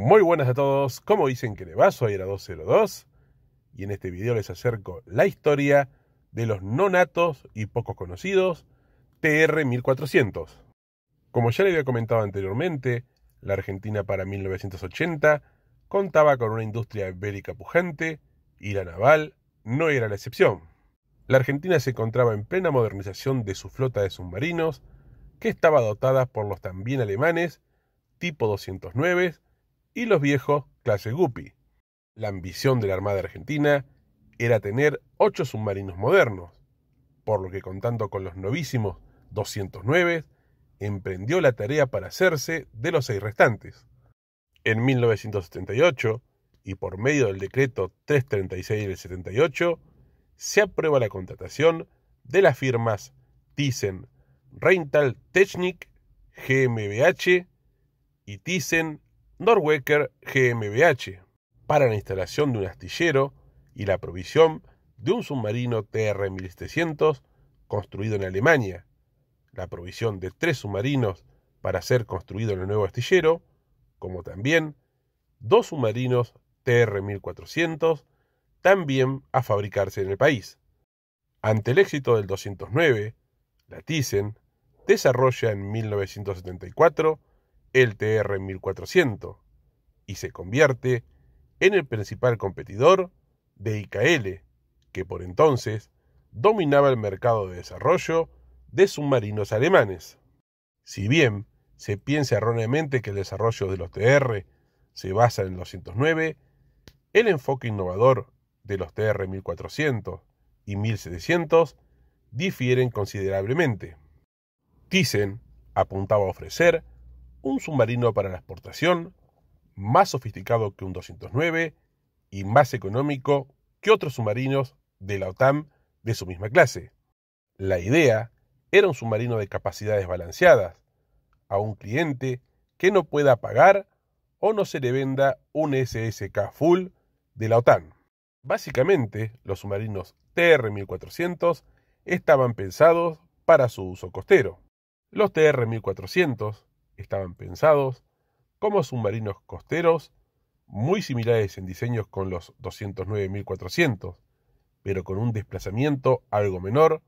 Muy buenas a todos, como dicen que le va? era 202 y en este video les acerco la historia de los no natos y pocos conocidos TR-1400. Como ya le había comentado anteriormente, la Argentina para 1980 contaba con una industria bélica pujante y la naval no era la excepción. La Argentina se encontraba en plena modernización de su flota de submarinos, que estaba dotada por los también alemanes tipo 209 y los viejos clase Guppy. La ambición de la Armada Argentina era tener ocho submarinos modernos, por lo que contando con los novísimos 209, emprendió la tarea para hacerse de los seis restantes. En 1978, y por medio del decreto 336 del 78, se aprueba la contratación de las firmas Thyssen Rental Technik GmbH y Thyssen Norwecker GmbH para la instalación de un astillero y la provisión de un submarino TR-1700 construido en Alemania, la provisión de tres submarinos para ser construido en el nuevo astillero, como también dos submarinos TR-1400 también a fabricarse en el país. Ante el éxito del 209, la Thyssen desarrolla en 1974 el TR-1400 y se convierte en el principal competidor de IKL, que por entonces dominaba el mercado de desarrollo de submarinos alemanes. Si bien se piensa erróneamente que el desarrollo de los TR se basa en el 209, el enfoque innovador de los TR 1400 y 1700 difieren considerablemente. Thyssen apuntaba a ofrecer un submarino para la exportación, más sofisticado que un 209 y más económico que otros submarinos de la OTAN de su misma clase. La idea era un submarino de capacidades balanceadas, a un cliente que no pueda pagar o no se le venda un SSK full de la OTAN. Básicamente, los submarinos TR-1400 estaban pensados para su uso costero. Los TR-1400 estaban pensados como submarinos costeros, muy similares en diseños con los 209.400, pero con un desplazamiento algo menor,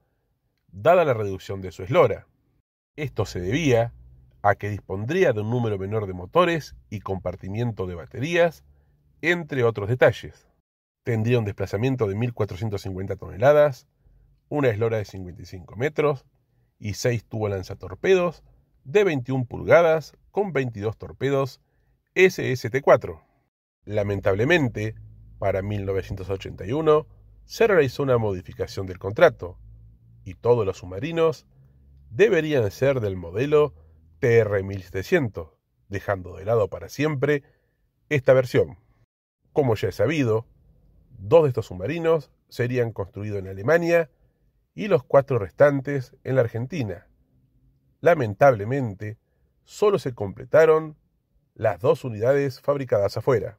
dada la reducción de su eslora. Esto se debía a que dispondría de un número menor de motores y compartimiento de baterías, entre otros detalles. Tendría un desplazamiento de 1.450 toneladas, una eslora de 55 metros y 6 tubos lanzatorpedos de 21 pulgadas con 22 torpedos SST-4. Lamentablemente, para 1981 se realizó una modificación del contrato y todos los submarinos deberían ser del modelo TR-1700, dejando de lado para siempre esta versión. Como ya es sabido, dos de estos submarinos serían construidos en Alemania y los cuatro restantes en la Argentina, Lamentablemente, solo se completaron las dos unidades fabricadas afuera.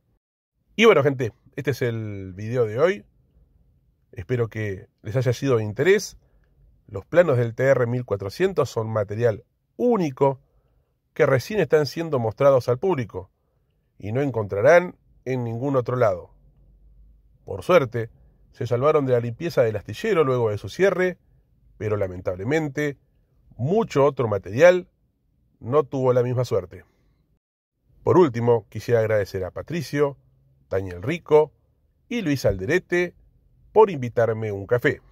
Y bueno, gente, este es el video de hoy. Espero que les haya sido de interés. Los planos del TR-1400 son material único que recién están siendo mostrados al público y no encontrarán en ningún otro lado. Por suerte, se salvaron de la limpieza del astillero luego de su cierre, pero lamentablemente mucho otro material, no tuvo la misma suerte. Por último, quisiera agradecer a Patricio, Daniel Rico y Luis Alderete por invitarme un café.